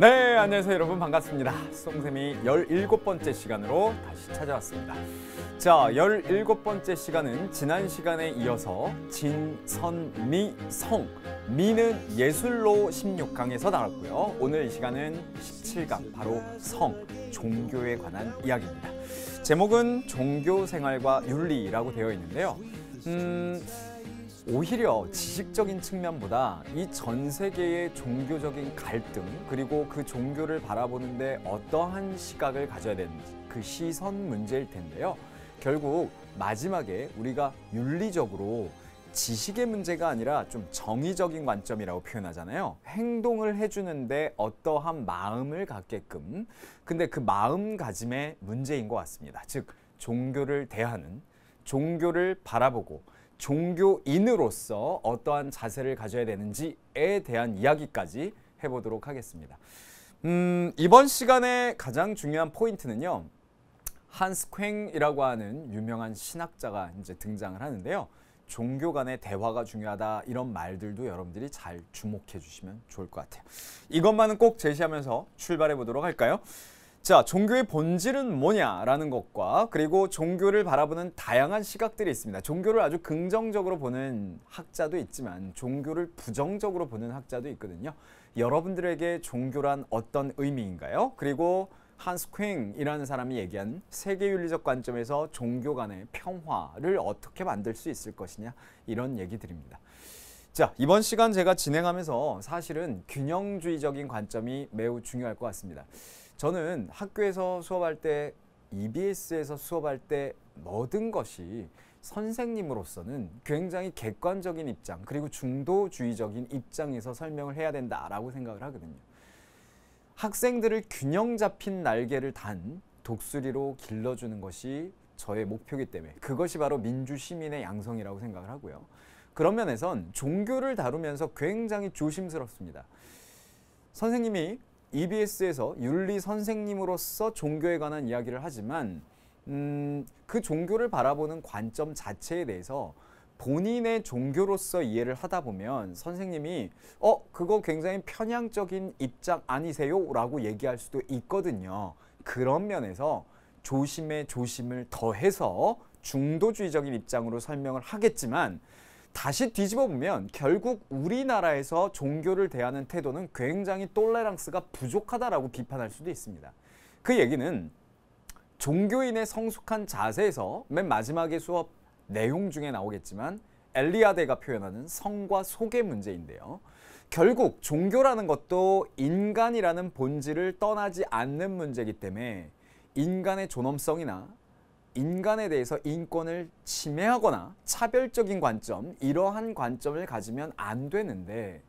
네, 안녕하세요 여러분 반갑습니다. 수동쌤이 열일곱 번째 시간으로 다시 찾아왔습니다. 자, 열일곱 번째 시간은 지난 시간에 이어서 진, 선, 미, 성 미는 예술로 16강에서 나왔고요 오늘 이 시간은 17강 바로 성, 종교에 관한 이야기입니다. 제목은 종교 생활과 윤리라고 되어 있는데요. 음... 오히려 지식적인 측면보다 이 전 세계의 종교적인 갈등 그리고 그 종교를 바라보는데 어떠한 시각을 가져야 되는지 그 시선 문제일 텐데요. 결국 마지막에 우리가 윤리적으로 지식의 문제가 아니라 좀 정의적인 관점이라고 표현하잖아요. 행동을 해주는데 어떠한 마음을 갖게끔 근데 그 마음가짐의 문제인 것 같습니다. 즉 종교를 대하는 종교를 바라보고 종교인으로서 어떠한 자세를 가져야 되는지에 대한 이야기까지 해보도록 하겠습니다. 음, 이번 시간의 가장 중요한 포인트는요. 한스 쾭이라고 하는 유명한 신학자가 이제 등장을 하는데요. 종교 간의 대화가 중요하다 이런 말들도 여러분들이 잘 주목해 주시면 좋을 것 같아요. 이것만은 꼭 제시하면서 출발해 보도록 할까요? 자, 종교의 본질은 뭐냐라는 것과 그리고 종교를 바라보는 다양한 시각들이 있습니다. 종교를 아주 긍정적으로 보는 학자도 있지만 종교를 부정적으로 보는 학자도 있거든요. 여러분들에게 종교란 어떤 의미인가요? 그리고 한스 퀸이라는 사람이 얘기한 세계 윤리적 관점에서 종교 간의 평화를 어떻게 만들 수 있을 것이냐 이런 얘기들입니다. 자, 이번 시간 제가 진행하면서 사실은 균형주의적인 관점이 매우 중요할 것 같습니다. 저는 학교에서 수업할 때 EBS에서 수업할 때 모든 것이 선생님으로서는 굉장히 객관적인 입장 그리고 중도주의적인 입장에서 설명을 해야 된다라고 생각을 하거든요. 학생들을 균형 잡힌 날개를 단 독수리로 길러주는 것이 저의 목표이기 때문에 그것이 바로 민주시민의 양성이라고 생각을 하고요. 그런 면에선 종교를 다루면서 굉장히 조심스럽습니다. 선생님이 EBS에서 윤리 선생님으로서 종교에 관한 이야기를 하지만 음, 그 종교를 바라보는 관점 자체에 대해서 본인의 종교로서 이해를 하다 보면 선생님이 어 그거 굉장히 편향적인 입장 아니세요라고 얘기할 수도 있거든요. 그런 면에서 조심에 조심을 더해서 중도주의적인 입장으로 설명을 하겠지만 다시 뒤집어 보면 결국 우리나라에서 종교를 대하는 태도는 굉장히 똘레랑스가 부족하다라고 비판할 수도 있습니다. 그 얘기는 종교인의 성숙한 자세에서 맨 마지막에 수업 내용 중에 나오겠지만 엘리아데가 표현하는 성과 속의 문제인데요. 결국 종교라는 것도 인간이라는 본질을 떠나지 않는 문제이기 때문에 인간의 존엄성이나 인간에 대해서 인권을 침해하거나 차별적인 관점, 이러한 관점을 가지면 안 되는데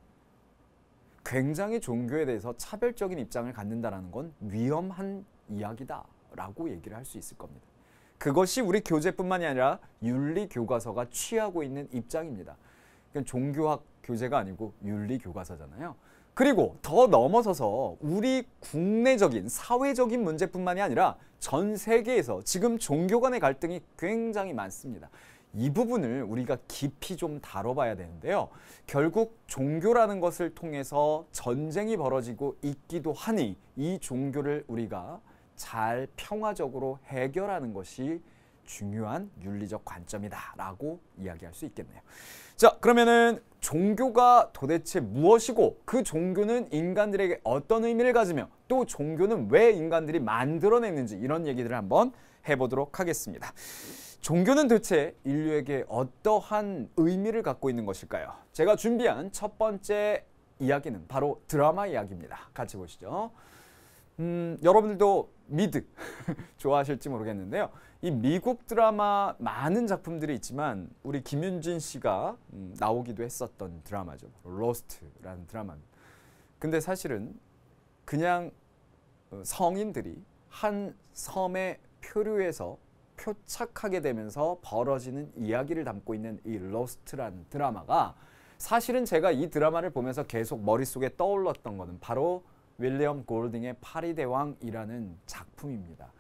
굉장히 종교에 대해서 차별적인 입장을 갖는다라는 건 위험한 이야기다라고 얘기를 할 수 있을 겁니다. 그것이 우리 교재뿐만이 아니라 윤리 교과서가 취하고 있는 입장입니다. 그러니까 종교학 교재가 아니고 윤리 교과서잖아요. 그리고 더 넘어서서 우리 국내적인 사회적인 문제뿐만이 아니라 전 세계에서 지금 종교 간의 갈등이 굉장히 많습니다. 이 부분을 우리가 깊이 좀 다뤄봐야 되는데요. 결국 종교라는 것을 통해서 전쟁이 벌어지고 있기도 하니 이 종교를 우리가 잘 평화적으로 해결하는 것이 중요한 윤리적 관점이다라고 이야기할 수 있겠네요. 자 그러면은 종교가 도대체 무엇이고 그 종교는 인간들에게 어떤 의미를 가지며 또 종교는 왜 인간들이 만들어냈는지 이런 얘기들을 한번 해보도록 하겠습니다. 종교는 도대체 인류에게 어떠한 의미를 갖고 있는 것일까요? 제가 준비한 첫 번째 이야기는 바로 드라마 이야기입니다. 같이 보시죠. 음, 여러분들도 미드 좋아하실지 모르겠는데요. 이 미국 드라마 많은 작품들이 있지만 우리 김윤진 씨가 음, 나오기도 했었던 드라마죠. 로스트라는 드라마 근데 사실은 그냥 어, 성인들이 한 섬의 표류에서 표착하게 되면서 벌어지는 이야기를 담고 있는 이 로스트라는 드라마가 사실은 제가 이 드라마를 보면서 계속 머릿속에 떠올랐던 것은 바로 윌리엄 골딩의 파리 대왕이라는 작품입니다.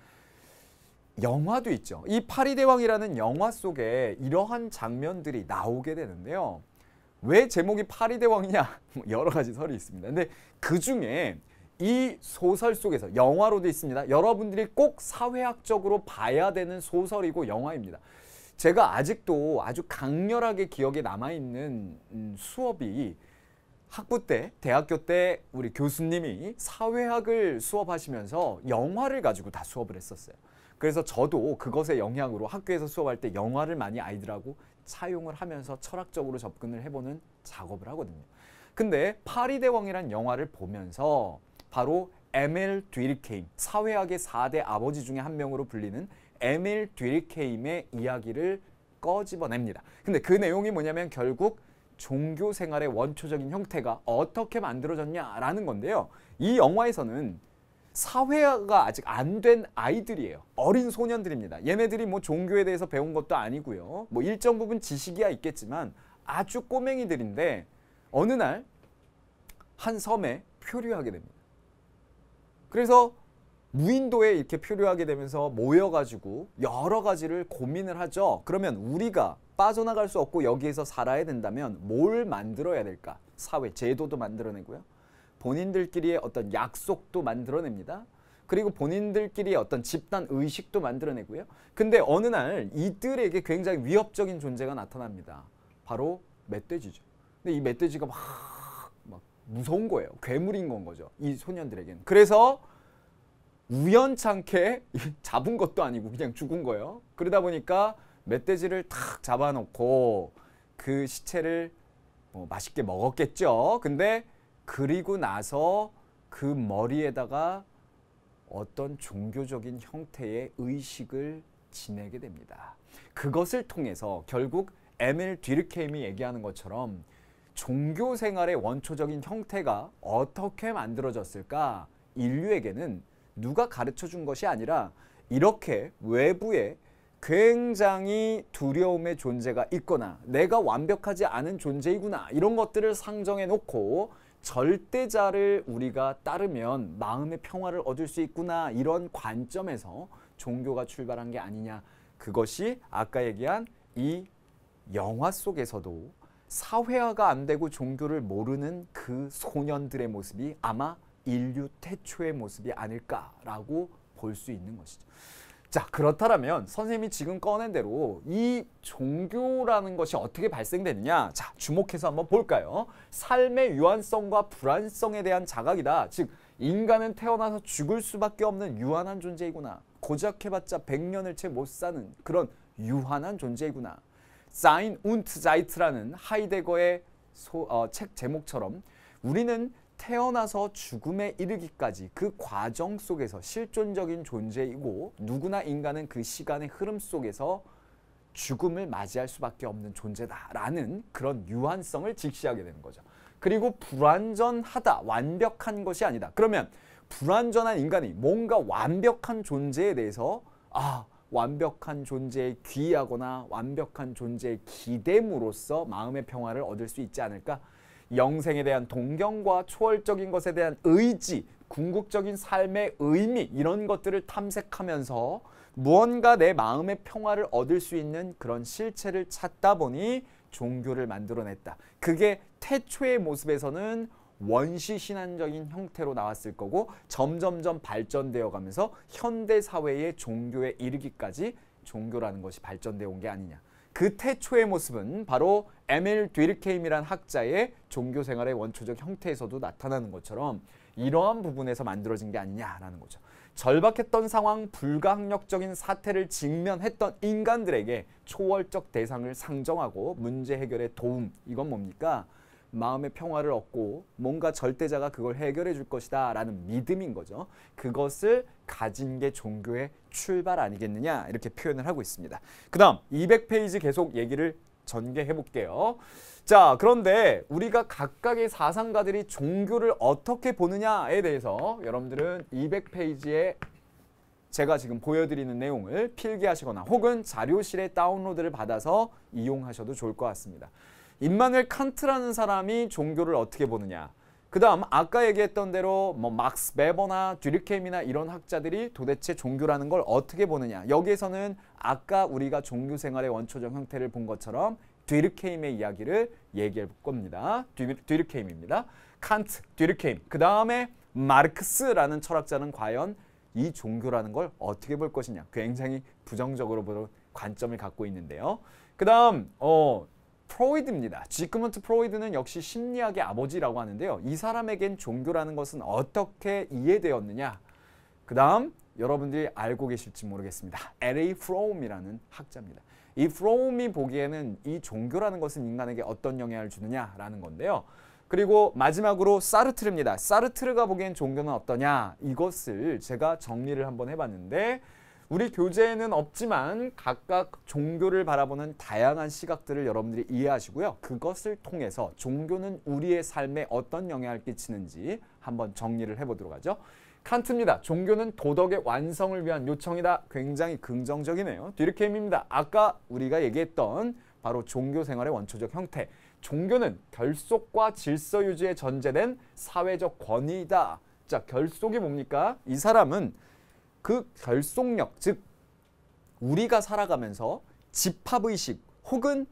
영화도 있죠. 이 파리대왕이라는 영화 속에 이러한 장면들이 나오게 되는데요. 왜 제목이 파리대왕이냐? 뭐 여러 가지 설이 있습니다. 근데 그 중에 이 소설 속에서 영화로도 있습니다. 여러분들이 꼭 사회학적으로 봐야 되는 소설이고 영화입니다. 제가 아직도 아주 강렬하게 기억에 남아있는 음, 수업이 학부 때, 대학교 때 우리 교수님이 사회학을 수업하시면서 영화를 가지고 다 수업을 했었어요. 그래서 저도 그것의 영향으로 학교에서 수업할 때 영화를 많이 아이들하고 차용을 하면서 철학적으로 접근을 해보는 작업을 하거든요. 근데 파리대왕이란 영화를 보면서 바로 에멜 드일케임 사회학의 4대 아버지 중에 한 명으로 불리는 에밀 드일케임의 이야기를 꺼집어냅니다. 근데 그 내용이 뭐냐면 결국 종교 생활의 원초적인 형태가 어떻게 만들어졌냐라는 건데요. 이 영화에서는 사회가 화 아직 안 된 아이들이에요. 어린 소년들입니다. 얘네들이 뭐 종교에 대해서 배운 것도 아니고요. 뭐 일정 부분 지식이야 있겠지만 아주 꼬맹이들인데 어느 날 한 섬에 표류하게 됩니다. 그래서 무인도에 이렇게 표류하게 되면서 모여가지고 여러 가지를 고민을 하죠. 그러면 우리가 빠져나갈 수 없고 여기에서 살아야 된다면 뭘 만들어야 될까? 사회, 제도도 만들어내고요. 본인들끼리의 어떤 약속도 만들어냅니다. 그리고 본인들끼리의 어떤 집단 의식도 만들어내고요. 근데 어느 날 이들에게 굉장히 위협적인 존재가 나타납니다. 바로 멧돼지죠. 근데 이 멧돼지가 막, 막 무서운 거예요. 괴물인 건 거죠. 이 소년들에게는. 그래서 우연찮게 잡은 것도 아니고 그냥 죽은 거예요. 그러다 보니까 멧돼지를 탁 잡아놓고 그 시체를 뭐 맛있게 먹었겠죠. 근데 그리고 나서 그 머리에다가 어떤 종교적인 형태의 의식을 지내게 됩니다. 그것을 통해서 결국 에밀 뒤르케임이 얘기하는 것처럼 종교 생활의 원초적인 형태가 어떻게 만들어졌을까? 인류에게는 누가 가르쳐 준 것이 아니라 이렇게 외부에 굉장히 두려움의 존재가 있거나 내가 완벽하지 않은 존재이구나 이런 것들을 상정해 놓고 절대자를 우리가 따르면 마음의 평화를 얻을 수 있구나 이런 관점에서 종교가 출발한 게 아니냐 그것이 아까 얘기한 이 영화 속에서도 사회화가 안 되고 종교를 모르는 그 소년들의 모습이 아마 인류 태초의 모습이 아닐까라고 볼 수 있는 것이죠. 자 그렇다면 선생님이 지금 꺼낸 대로 이 종교라는 것이 어떻게 발생됐냐 자 주목해서 한번 볼까요 삶의 유한성과 불안성에 대한 자각이다 즉 인간은 태어나서 죽을 수밖에 없는 유한한 존재이구나 고작해봤자 100년을 채 못 사는 그런 유한한 존재이구나 사인 운트 자이트라는 하이데거의 소, 어, 책 제목처럼 우리는 태어나서 죽음에 이르기까지 그 과정 속에서 실존적인 존재이고 누구나 인간은 그 시간의 흐름 속에서 죽음을 맞이할 수밖에 없는 존재다라는 그런 유한성을 직시하게 되는 거죠. 그리고 불완전하다, 완벽한 것이 아니다. 그러면 불완전한 인간이 뭔가 완벽한 존재에 대해서 아, 완벽한 존재에 귀하거나 완벽한 존재의 기댐으로써 마음의 평화를 얻을 수 있지 않을까? 영생에 대한 동경과 초월적인 것에 대한 의지, 궁극적인 삶의 의미 이런 것들을 탐색하면서 무언가 내 마음의 평화를 얻을 수 있는 그런 실체를 찾다 보니 종교를 만들어냈다. 그게 태초의 모습에서는 원시 신앙적인 형태로 나왔을 거고 점점점 발전되어 가면서 현대 사회의 종교에 이르기까지 종교라는 것이 발전되어 온 게 아니냐. 그 태초의 모습은 바로 에밀 뒤르케임이란 학자의 종교 생활의 원초적 형태에서도 나타나는 것처럼 이러한 부분에서 만들어진 게 아니냐라는 거죠. 절박했던 상황, 불가항력적인 사태를 직면했던 인간들에게 초월적 대상을 상정하고 문제 해결에 도움. 이건 뭡니까? 마음의 평화를 얻고 뭔가 절대자가 그걸 해결해 줄 것이다 라는 믿음인 거죠. 그것을 가진 게 종교의 출발 아니겠느냐 이렇게 표현을 하고 있습니다. 그 다음 200페이지 계속 얘기를 전개해 볼게요. 자 그런데 우리가 각각의 사상가들이 종교를 어떻게 보느냐에 대해서 여러분들은 200페이지에 제가 지금 보여드리는 내용을 필기하시거나 혹은 자료실에 다운로드를 받아서 이용하셔도 좋을 것 같습니다. 인마누 칸트라는 사람이 종교를 어떻게 보느냐 그 다음 아까 얘기했던 대로 뭐 막스 베버나 듀리케임이나 이런 학자들이 도대체 종교라는 걸 어떻게 보느냐 여기에서는 아까 우리가 종교 생활의 원초적 형태를 본 것처럼 듀르케임의 이야기를 얘기해 볼 겁니다. 듀르케임입니다. 칸트, 듀르케임. 그 다음에 마르크스라는 철학자는 과연 이 종교라는 걸 어떻게 볼 것이냐. 굉장히 부정적으로 보는 관점을 갖고 있는데요. 그 다음 어, 프로이드입니다. 지크먼트 프로이드는 역시 심리학의 아버지라고 하는데요. 이 사람에겐 종교라는 것은 어떻게 이해되었느냐? 그 다음 여러분들이 알고 계실지 모르겠습니다. LA 프롬이라는 학자입니다. 이 프롬이 보기에는 이 종교라는 것은 인간에게 어떤 영향을 주느냐라는 건데요. 그리고 마지막으로 사르트르입니다. 사르트르가 보기엔 종교는 어떠냐? 이것을 제가 정리를 한번 해봤는데 우리 교재에는 없지만 각각 종교를 바라보는 다양한 시각들을 여러분들이 이해하시고요. 그것을 통해서 종교는 우리의 삶에 어떤 영향을 끼치는지 한번 정리를 해보도록 하죠. 칸트입니다. 종교는 도덕의 완성을 위한 요청이다. 굉장히 긍정적이네요. 뒤르케임입니다. 아까 우리가 얘기했던 바로 종교 생활의 원초적 형태. 종교는 결속과 질서 유지에 전제된 사회적 권위이다. 자, 결속이 뭡니까? 이 사람은 그 결속력, 즉 우리가 살아가면서 집합의식 혹은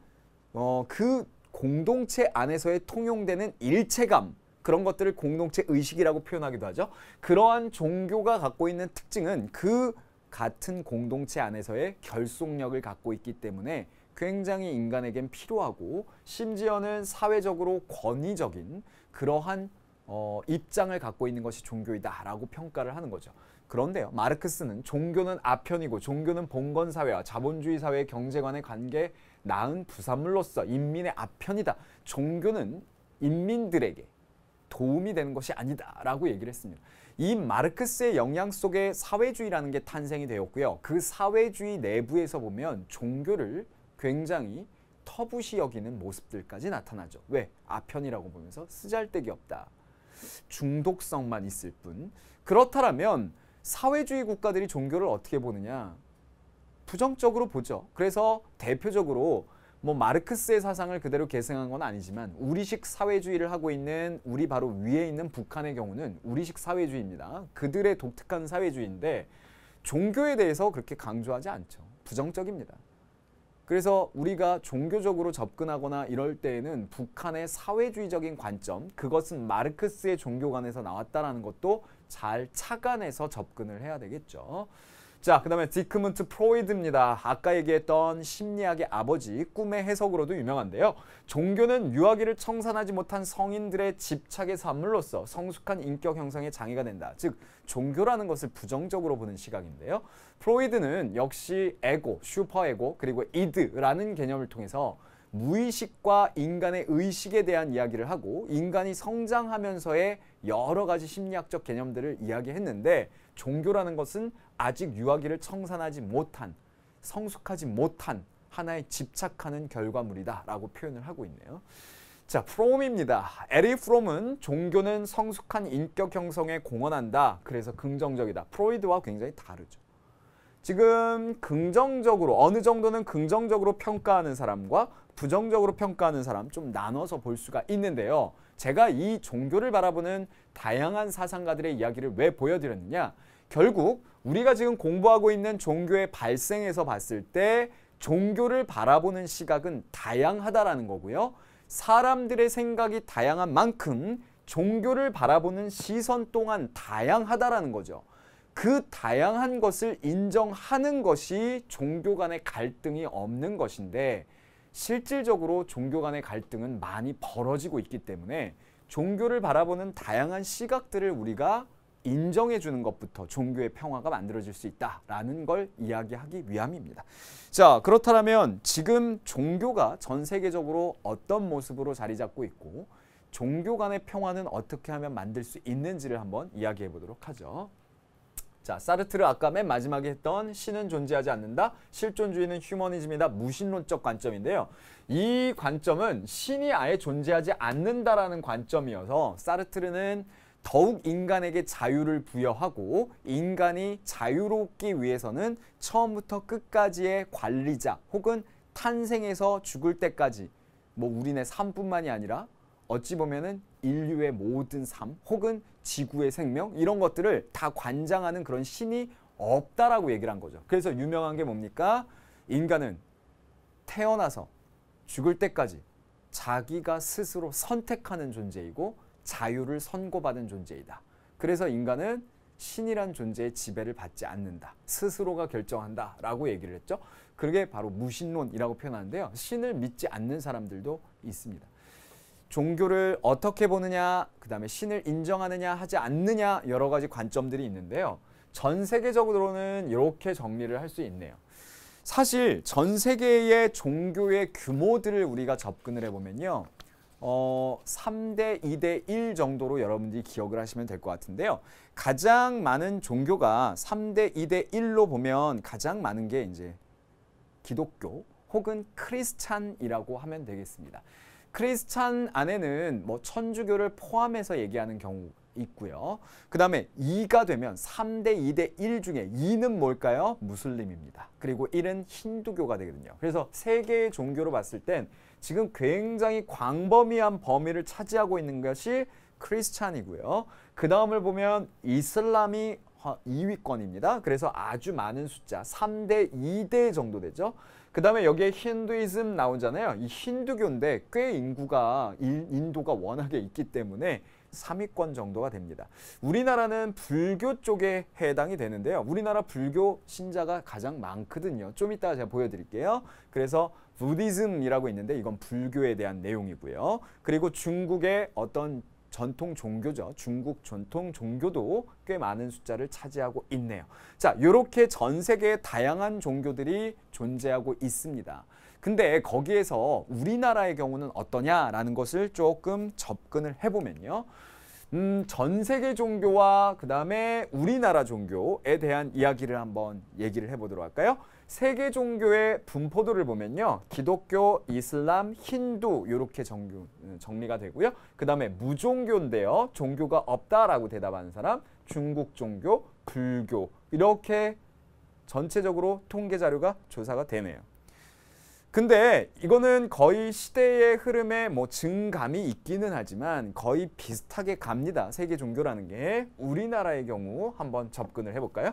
어, 그 공동체 안에서의 통용되는 일체감 그런 것들을 공동체 의식이라고 표현하기도 하죠. 그러한 종교가 갖고 있는 특징은 그 같은 공동체 안에서의 결속력을 갖고 있기 때문에 굉장히 인간에겐 필요하고 심지어는 사회적으로 권위적인 그러한 어, 입장을 갖고 있는 것이 종교이다라고 평가를 하는 거죠. 그런데요. 마르크스는 종교는 아편이고 종교는 봉건 사회와 자본주의 사회의 경제관의 관계 나은 부산물로서 인민의 아편이다. 종교는 인민들에게 도움이 되는 것이 아니다라고 얘기를 했습니다. 이 마르크스의 영향 속에 사회주의라는 게 탄생이 되었고요. 그 사회주의 내부에서 보면 종교를 굉장히 터부시 여기는 모습들까지 나타나죠. 왜? 아편이라고 보면서 쓰잘데기 없다. 중독성만 있을 뿐. 그렇다면 사회주의 국가들이 종교를 어떻게 보느냐? 부정적으로 보죠. 그래서 대표적으로 뭐 마르크스의 사상을 그대로 계승한 건 아니지만 우리식 사회주의를 하고 있는 우리 바로 위에 있는 북한의 경우는 우리식 사회주의입니다. 그들의 독특한 사회주의인데 종교에 대해서 그렇게 강조하지 않죠. 부정적입니다. 그래서 우리가 종교적으로 접근하거나 이럴 때에는 북한의 사회주의적인 관점, 그것은 마르크스의 종교관에서 나왔다라는 것도 잘 착안해서 접근을 해야 되겠죠. 자, 그 다음에 디크문트 프로이드입니다. 아까 얘기했던 심리학의 아버지, 꿈의 해석으로도 유명한데요. 종교는 유아기를 청산하지 못한 성인들의 집착의 산물로서 성숙한 인격 형성에 장애가 된다. 즉, 종교라는 것을 부정적으로 보는 시각인데요. 프로이드는 역시 에고, 슈퍼에고, 그리고 이드라는 개념을 통해서 무의식과 인간의 의식에 대한 이야기를 하고 인간이 성장하면서의 여러 가지 심리학적 개념들을 이야기했는데 종교라는 것은 아직 유아기를 청산하지 못한 성숙하지 못한 하나의 집착하는 결과물이다라고 표현을 하고 있네요. 자, 프롬입니다. 에리 프롬은 종교는 성숙한 인격 형성에 공헌한다. 그래서 긍정적이다. 프로이드와 굉장히 다르죠. 지금 긍정적으로 어느 정도는 긍정적으로 평가하는 사람과 부정적으로 평가하는 사람 좀 나눠서 볼 수가 있는데요. 제가 이 종교를 바라보는 다양한 사상가들의 이야기를 왜 보여드렸느냐. 결국 우리가 지금 공부하고 있는 종교의 발생에서 봤을 때 종교를 바라보는 시각은 다양하다라는 거고요. 사람들의 생각이 다양한 만큼 종교를 바라보는 시선 또한 다양하다라는 거죠. 그 다양한 것을 인정하는 것이 종교 간의 갈등이 없는 것인데 실질적으로 종교 간의 갈등은 많이 벌어지고 있기 때문에 종교를 바라보는 다양한 시각들을 우리가 인정해 주는 것부터 종교의 평화가 만들어질 수 있다라는 걸 이야기하기 위함입니다. 자, 그렇다면 지금 종교가 전 세계적으로 어떤 모습으로 자리 잡고 있고 종교 간의 평화는 어떻게 하면 만들 수 있는지를 한번 이야기해 보도록 하죠. 자, 사르트르 아까 맨 마지막에 했던 신은 존재하지 않는다. 실존주의는 휴머니즘이다. 무신론적 관점인데요. 이 관점은 신이 아예 존재하지 않는다라는 관점이어서 사르트르는 더욱 인간에게 자유를 부여하고 인간이 자유롭기 위해서는 처음부터 끝까지의 관리자 혹은 탄생해서 죽을 때까지 뭐 우리네 삶뿐만이 아니라 어찌 보면은 인류의 모든 삶 혹은 지구의 생명 이런 것들을 다 관장하는 그런 신이 없다라고 얘기를 한 거죠. 그래서 유명한 게 뭡니까? 인간은 태어나서 죽을 때까지 자기가 스스로 선택하는 존재이고 자유를 선고받은 존재이다. 그래서 인간은 신이란 존재의 지배를 받지 않는다. 스스로가 결정한다. 라고 얘기를 했죠. 그게 바로 무신론이라고 표현하는데요. 신을 믿지 않는 사람들도 있습니다. 종교를 어떻게 보느냐, 그 다음에 신을 인정하느냐, 하지 않느냐 여러 가지 관점들이 있는데요. 전 세계적으로는 이렇게 정리를 할 수 있네요. 사실 전 세계의 종교의 규모들을 우리가 접근을 해보면요. 어, 3대 2대 1 정도로 여러분들이 기억을 하시면 될 것 같은데요. 가장 많은 종교가 3대 2대 1로 보면 가장 많은 게 이제 기독교 혹은 크리스찬이라고 하면 되겠습니다. 크리스찬 안에는 뭐 천주교를 포함해서 얘기하는 경우 있고요. 그 다음에 2가 되면 3대 2대 1 중에 2는 뭘까요? 무슬림입니다. 그리고 1은 힌두교가 되거든요. 그래서 세계의 종교로 봤을 땐 지금 굉장히 광범위한 범위를 차지하고 있는 것이 크리스찬이고요. 그 다음을 보면 이슬람이 2위권입니다. 그래서 아주 많은 숫자 3대 2대 정도 되죠. 그 다음에 여기에 힌두이즘 나오잖아요. 이 힌두교인데 꽤 인구가 인도가 워낙에 있기 때문에 3위권 정도가 됩니다. 우리나라는 불교 쪽에 해당이 되는데요. 우리나라 불교 신자가 가장 많거든요. 좀 이따 제가 보여드릴게요. 그래서 부디즘이라고 있는데 이건 불교에 대한 내용이고요. 그리고 중국의 어떤 전통 종교죠. 중국 전통 종교도 꽤 많은 숫자를 차지하고 있네요. 자, 이렇게 전 세계의 다양한 종교들이 존재하고 있습니다. 근데 거기에서 우리나라의 경우는 어떠냐라는 것을 조금 접근을 해보면요. 음, 전 세계 종교와 그 다음에 우리나라 종교에 대한 이야기를 한번 얘기를 해보도록 할까요? 세계 종교의 분포도를 보면요. 기독교, 이슬람, 힌두 이렇게 정교, 음, 정리가 되고요. 그 다음에 무종교인데요. 종교가 없다라고 대답하는 사람, 중국 종교, 불교 이렇게 전체적으로 통계 자료가 조사가 되네요. 근데 이거는 거의 시대의 흐름에 뭐 증감이 있기는 하지만 거의 비슷하게 갑니다. 세계 종교라는 게 우리나라의 경우 한번 접근을 해볼까요?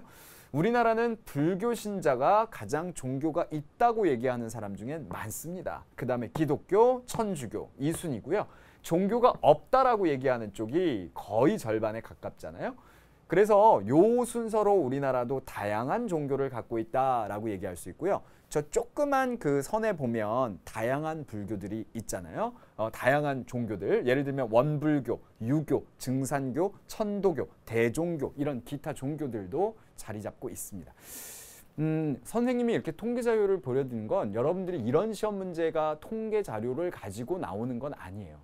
우리나라는 불교 신자가 가장 종교가 있다고 얘기하는 사람 중엔 많습니다. 그 다음에 기독교, 천주교 이 순이고요. 종교가 없다라고 얘기하는 쪽이 거의 절반에 가깝잖아요. 그래서 요 순서로 우리나라도 다양한 종교를 갖고 있다라고 얘기할 수 있고요. 저 조그만 그 선에 보면 다양한 불교들이 있잖아요. 어, 다양한 종교들, 예를 들면 원불교, 유교, 증산교, 천도교, 대종교 이런 기타 종교들도 자리 잡고 있습니다. 음, 선생님이 이렇게 통계 자료를 보여드는건 여러분들이 이런 시험 문제가 통계 자료를 가지고 나오는 건 아니에요.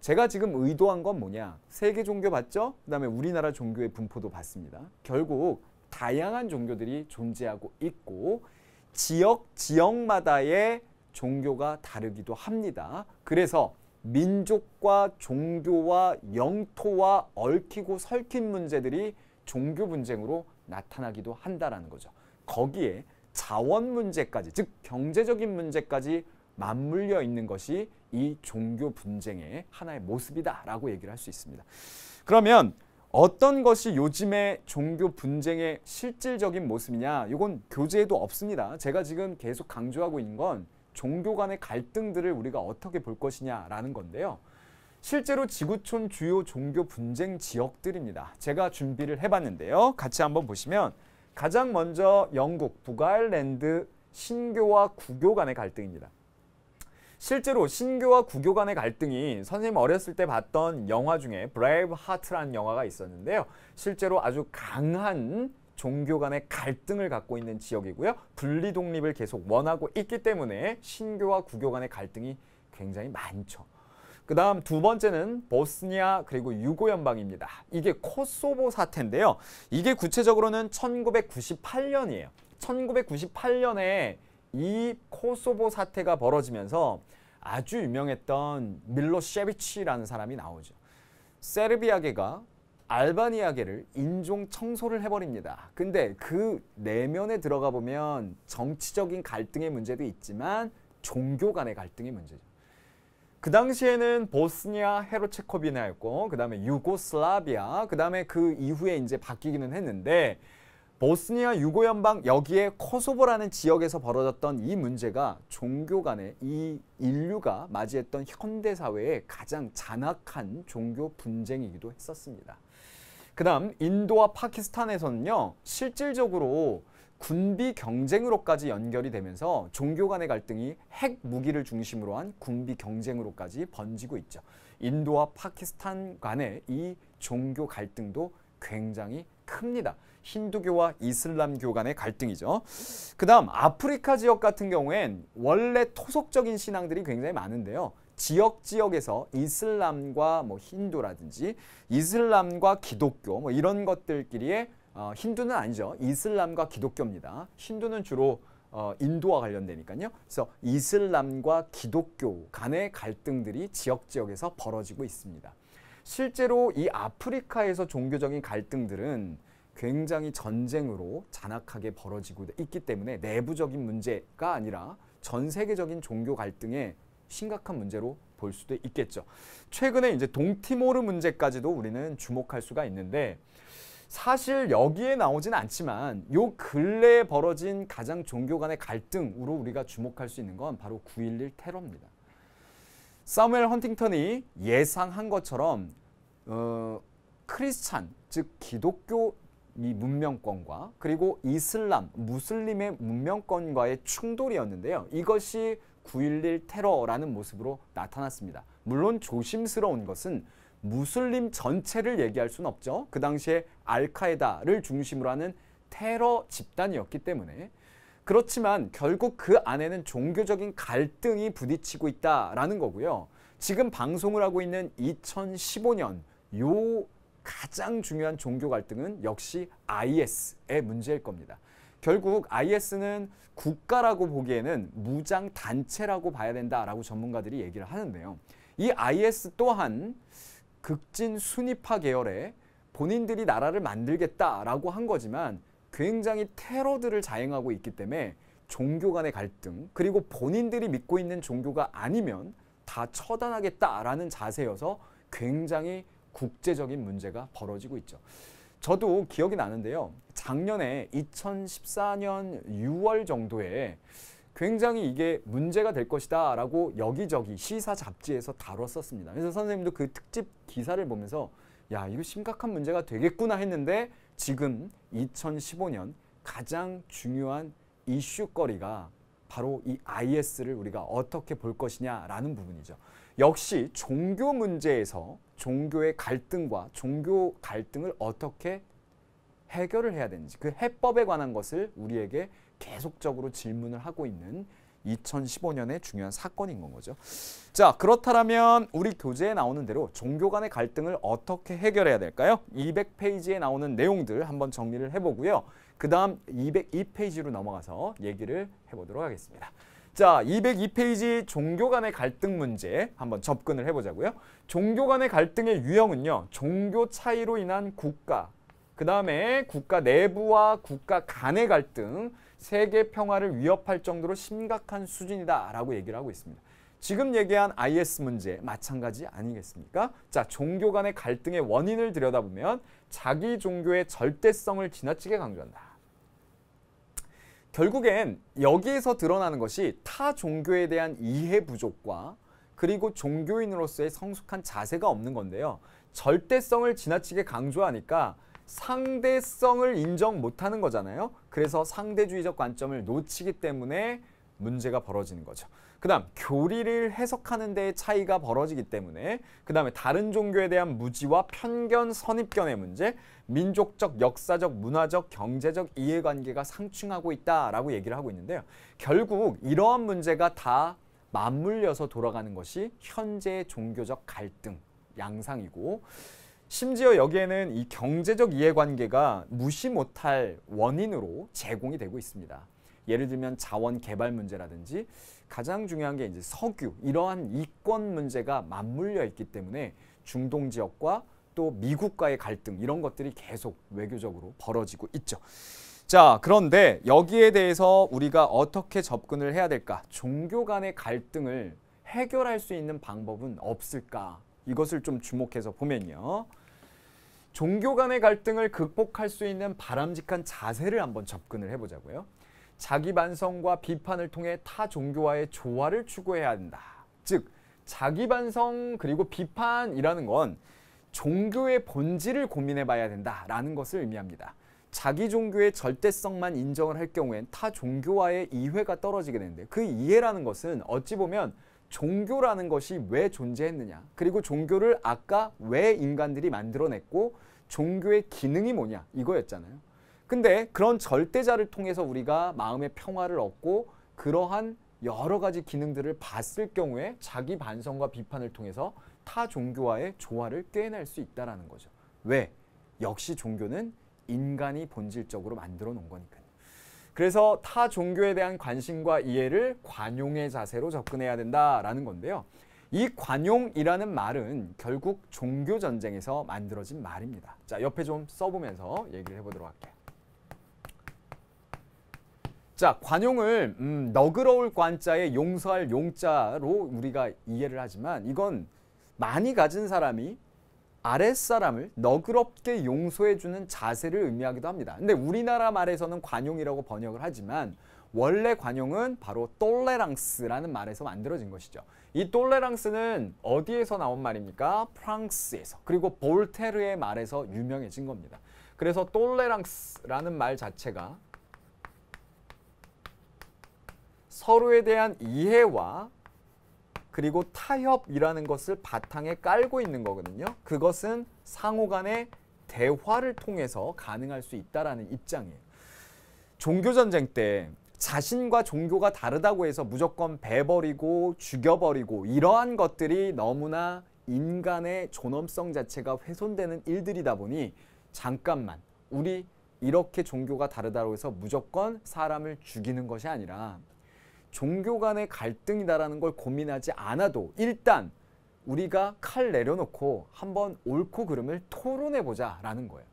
제가 지금 의도한 건 뭐냐. 세계 종교 봤죠? 그 다음에 우리나라 종교의 분포도 봤습니다. 결국 다양한 종교들이 존재하고 있고 지역, 지역마다의 종교가 다르기도 합니다. 그래서 민족과 종교와 영토와 얽히고 설킨 문제들이 종교 분쟁으로 나타나기도 한다라는 거죠. 거기에 자원 문제까지 즉 경제적인 문제까지 맞물려 있는 것이 이 종교 분쟁의 하나의 모습이다라고 얘기를 할 수 있습니다. 그러면 어떤 것이 요즘의 종교 분쟁의 실질적인 모습이냐? 이건 교재에도 없습니다. 제가 지금 계속 강조하고 있는 건 종교 간의 갈등들을 우리가 어떻게 볼 것이냐라는 건데요. 실제로 지구촌 주요 종교 분쟁 지역들입니다. 제가 준비를 해봤는데요. 같이 한번 보시면 가장 먼저 영국 북아일랜드 신교와 구교 간의 갈등입니다. 실제로 신교와 구교 간의 갈등이 선생님 어렸을 때 봤던 영화 중에 브레이브 하트라는 영화가 있었는데요. 실제로 아주 강한 종교 간의 갈등을 갖고 있는 지역이고요. 분리 독립을 계속 원하고 있기 때문에 신교와 구교 간의 갈등이 굉장히 많죠. 그 다음 두 번째는 보스니아 그리고 유고 연방입니다. 이게 코소보 사태인데요. 이게 구체적으로는 1998년이에요. 1998년에 이 코소보 사태가 벌어지면서 아주 유명했던 밀로셰비치라는 사람이 나오죠. 세르비아계가 알바니아계를 인종 청소를 해버립니다. 근데 그 내면에 들어가 보면 정치적인 갈등의 문제도 있지만 종교 간의 갈등의 문제죠. 그 당시에는 보스니아 헤로체코비나였고 그다음에 유고슬라비아 그다음에 그 이후에 이제 바뀌기는 했는데 보스니아 유고 연방 여기에 코소보라는 지역에서 벌어졌던 이 문제가 종교 간의 이 인류가 맞이했던 현대 사회의 가장 잔악한 종교 분쟁이기도 했었습니다. 그다음 인도와 파키스탄에서는요. 실질적으로 군비 경쟁으로까지 연결이 되면서 종교 간의 갈등이 핵 무기를 중심으로 한 군비 경쟁으로까지 번지고 있죠. 인도와 파키스탄 간의 이 종교 갈등도 굉장히 큽니다. 힌두교와 이슬람교 간의 갈등이죠. 그 다음 아프리카 지역 같은 경우엔 원래 토속적인 신앙들이 굉장히 많은데요. 지역 지역에서 이슬람과 뭐 힌두라든지 이슬람과 기독교 뭐 이런 것들끼리의 어, 힌두는 아니죠. 이슬람과 기독교입니다. 힌두는 주로 어, 인도와 관련되니까요. 그래서 이슬람과 기독교 간의 갈등들이 지역 지역에서 벌어지고 있습니다. 실제로 이 아프리카에서 종교적인 갈등들은 굉장히 전쟁으로 잔악하게 벌어지고 있기 때문에 내부적인 문제가 아니라 전 세계적인 종교 갈등의 심각한 문제로 볼 수도 있겠죠. 최근에 이제 동티모르 문제까지도 우리는 주목할 수가 있는데 사실 여기에 나오진 않지만 요 근래에 벌어진 가장 종교 간의 갈등으로 우리가 주목할 수 있는 건 바로 9.11 테러입니다. 사무엘 헌팅턴이 예상한 것처럼 어, 크리스찬, 즉 기독교 이 문명권과 그리고 이슬람, 무슬림의 문명권과의 충돌이었는데요. 이것이 9.11 테러라는 모습으로 나타났습니다. 물론 조심스러운 것은 무슬림 전체를 얘기할 수는 없죠. 그 당시에 알카에다를 중심으로 하는 테러 집단이었기 때문에 그렇지만 결국 그 안에는 종교적인 갈등이 부딪히고 있다라는 거고요. 지금 방송을 하고 있는 2015년 요 가장 중요한 종교 갈등은 역시 IS의 문제일 겁니다. 결국 IS는 국가라고 보기에는 무장 단체라고 봐야 된다라고 전문가들이 얘기를 하는데요. 이 IS 또한 극진 순위파 계열의 본인들이 나라를 만들겠다라고 한 거지만 굉장히 테러들을 자행하고 있기 때문에 종교 간의 갈등 그리고 본인들이 믿고 있는 종교가 아니면 다 처단하겠다라는 자세여서 굉장히 국제적인 문제가 벌어지고 있죠. 저도 기억이 나는데요. 작년에 2014년 6월 정도에 굉장히 이게 문제가 될 것이다 라고 여기저기 시사 잡지에서 다뤘었습니다. 그래서 선생님도 그 특집 기사를 보면서 야 이거 심각한 문제가 되겠구나 했는데 지금 2015년 가장 중요한 이슈거리가 바로 이 IS를 우리가 어떻게 볼 것이냐라는 부분이죠. 역시 종교 문제에서 종교의 갈등과 종교 갈등을 어떻게 해결을 해야 되는지 그 해법에 관한 것을 우리에게 계속적으로 질문을 하고 있는 2015년의 중요한 사건인 건 거죠. 자, 그렇다면 우리 교재에 나오는 대로 종교 간의 갈등을 어떻게 해결해야 될까요? 200페이지에 나오는 내용들 한번 정리를 해보고요. 그 다음 202페이지로 넘어가서 얘기를 해보도록 하겠습니다. 자, 202페이지 종교 간의 갈등 문제 한번 접근을 해보자고요. 종교 간의 갈등의 유형은요. 종교 차이로 인한 국가, 그 다음에 국가 내부와 국가 간의 갈등, 세계 평화를 위협할 정도로 심각한 수준이다라고 얘기를 하고 있습니다. 지금 얘기한 IS 문제 마찬가지 아니겠습니까? 자, 종교 간의 갈등의 원인을 들여다보면 자기 종교의 절대성을 지나치게 강조한다. 결국엔 여기에서 드러나는 것이 타 종교에 대한 이해 부족과 그리고 종교인으로서의 성숙한 자세가 없는 건데요. 절대성을 지나치게 강조하니까 상대성을 인정 못하는 거잖아요. 그래서 상대주의적 관점을 놓치기 때문에 문제가 벌어지는 거죠. 그 다음 교리를 해석하는 데 차이가 벌어지기 때문에 그 다음에 다른 종교에 대한 무지와 편견, 선입견의 문제 민족적, 역사적, 문화적, 경제적 이해관계가 상충하고 있다라고 얘기를 하고 있는데요. 결국 이러한 문제가 다 맞물려서 돌아가는 것이 현재의 종교적 갈등 양상이고 심지어 여기에는 이 경제적 이해관계가 무시 못할 원인으로 제공이 되고 있습니다. 예를 들면 자원 개발 문제라든지 가장 중요한 게 이제 석유 이러한 이권 문제가 맞물려 있기 때문에 중동 지역과 또 미국과의 갈등 이런 것들이 계속 외교적으로 벌어지고 있죠. 자, 그런데 여기에 대해서 우리가 어떻게 접근을 해야 될까? 종교 간의 갈등을 해결할 수 있는 방법은 없을까? 이것을 좀 주목해서 보면요. 종교 간의 갈등을 극복할 수 있는 바람직한 자세를 한번 접근을 해보자고요. 자기 반성과 비판을 통해 타 종교와의 조화를 추구해야 한다. 즉, 자기 반성 그리고 비판이라는 건 종교의 본질을 고민해 봐야 된다라는 것을 의미합니다. 자기 종교의 절대성만 인정을 할 경우엔 타 종교와의 이해가 떨어지게 되는데 그 이해라는 것은 어찌 보면 종교라는 것이 왜 존재했느냐. 그리고 종교를 아까 왜 인간들이 만들어냈고 종교의 기능이 뭐냐. 이거였잖아요. 근데 그런 절대자를 통해서 우리가 마음의 평화를 얻고 그러한 여러 가지 기능들을 봤을 경우에 자기 반성과 비판을 통해서 타 종교와의 조화를 꿰낼 수 있다라는 거죠. 왜? 역시 종교는 인간이 본질적으로 만들어 놓은 거니까요. 그래서 타 종교에 대한 관심과 이해를 관용의 자세로 접근해야 된다라는 건데요. 이 관용이라는 말은 결국 종교 전쟁에서 만들어진 말입니다. 자, 옆에 좀 써보면서 얘기를 해보도록 할게요. 자, 관용을 음, 너그러울 관자에 용서할 용자로 우리가 이해를 하지만 이건 많이 가진 사람이 아랫사람을 너그럽게 용서해주는 자세를 의미하기도 합니다. 근데 우리나라 말에서는 관용이라고 번역을 하지만 원래 관용은 바로 똘레랑스라는 말에서 만들어진 것이죠. 이 똘레랑스는 어디에서 나온 말입니까? 프랑스에서 그리고 볼테르의 말에서 유명해진 겁니다. 그래서 똘레랑스라는 말 자체가 서로에 대한 이해와 그리고 타협이라는 것을 바탕에 깔고 있는 거거든요. 그것은 상호 간의 대화를 통해서 가능할 수있다는 입장이에요. 종교 전쟁 때 자신과 종교가 다르다고 해서 무조건 배버리고 죽여버리고 이러한 것들이 너무나 인간의 존엄성 자체가 훼손되는 일들이다 보니 잠깐만 우리 이렇게 종교가 다르다고 해서 무조건 사람을 죽이는 것이 아니라 종교 간의 갈등이다라는 걸 고민하지 않아도 일단 우리가 칼 내려놓고 한번 옳고 그름을 토론해 보자라는 거예요.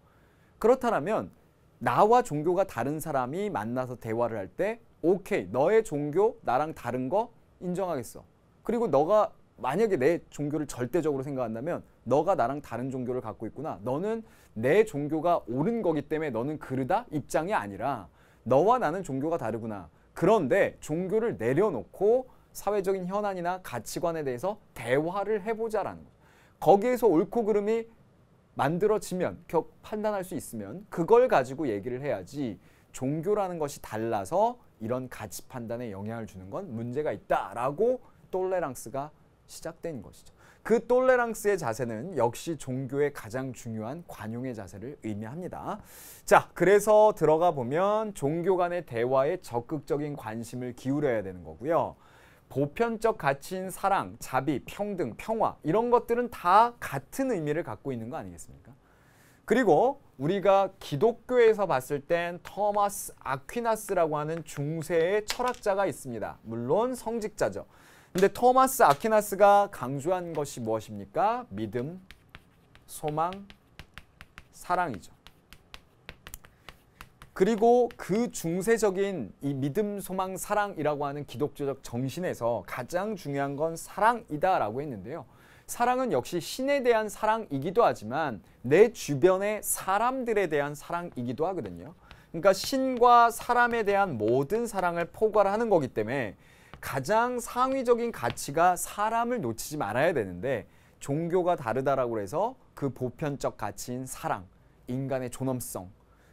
그렇다면 나와 종교가 다른 사람이 만나서 대화를 할 때 오케이 너의 종교 나랑 다른 거 인정하겠어. 그리고 너가 만약에 내 종교를 절대적으로 생각한다면 너가 나랑 다른 종교를 갖고 있구나. 너는 내 종교가 옳은 거기 때문에 너는 그르다 입장이 아니라 너와 나는 종교가 다르구나. 그런데 종교를 내려놓고 사회적인 현안이나 가치관에 대해서 대화를 해보자라는 거예요. 거기에서 옳고 그름이 만들어지면 겨, 판단할 수 있으면 그걸 가지고 얘기를 해야지 종교라는 것이 달라서 이런 가치 판단에 영향을 주는 건 문제가 있다라고 똘레랑스가 시작된 것이죠. 그 똘레랑스의 자세는 역시 종교의 가장 중요한 관용의 자세를 의미합니다. 자, 그래서 들어가 보면 종교 간의 대화에 적극적인 관심을 기울여야 되는 거고요. 보편적 가치인 사랑, 자비, 평등, 평화 이런 것들은 다 같은 의미를 갖고 있는 거 아니겠습니까? 그리고 우리가 기독교에서 봤을 땐 토마스 아퀴나스라고 하는 중세의 철학자가 있습니다. 물론 성직자죠. 근데 토마스 아퀴나스가 강조한 것이 무엇입니까? 믿음, 소망, 사랑이죠. 그리고 그 중세적인 이 믿음, 소망, 사랑이라고 하는 기독교적 정신에서 가장 중요한 건 사랑이다라고 했는데요. 사랑은 역시 신에 대한 사랑이기도 하지만 내 주변의 사람들에 대한 사랑이기도 하거든요. 그러니까 신과 사람에 대한 모든 사랑을 포괄하는 거기 때문에 가장 상위적인 가치가 사람을 놓치지 말아야 되는데 종교가 다르다라고 해서 그 보편적 가치인 사랑, 인간의 존엄성,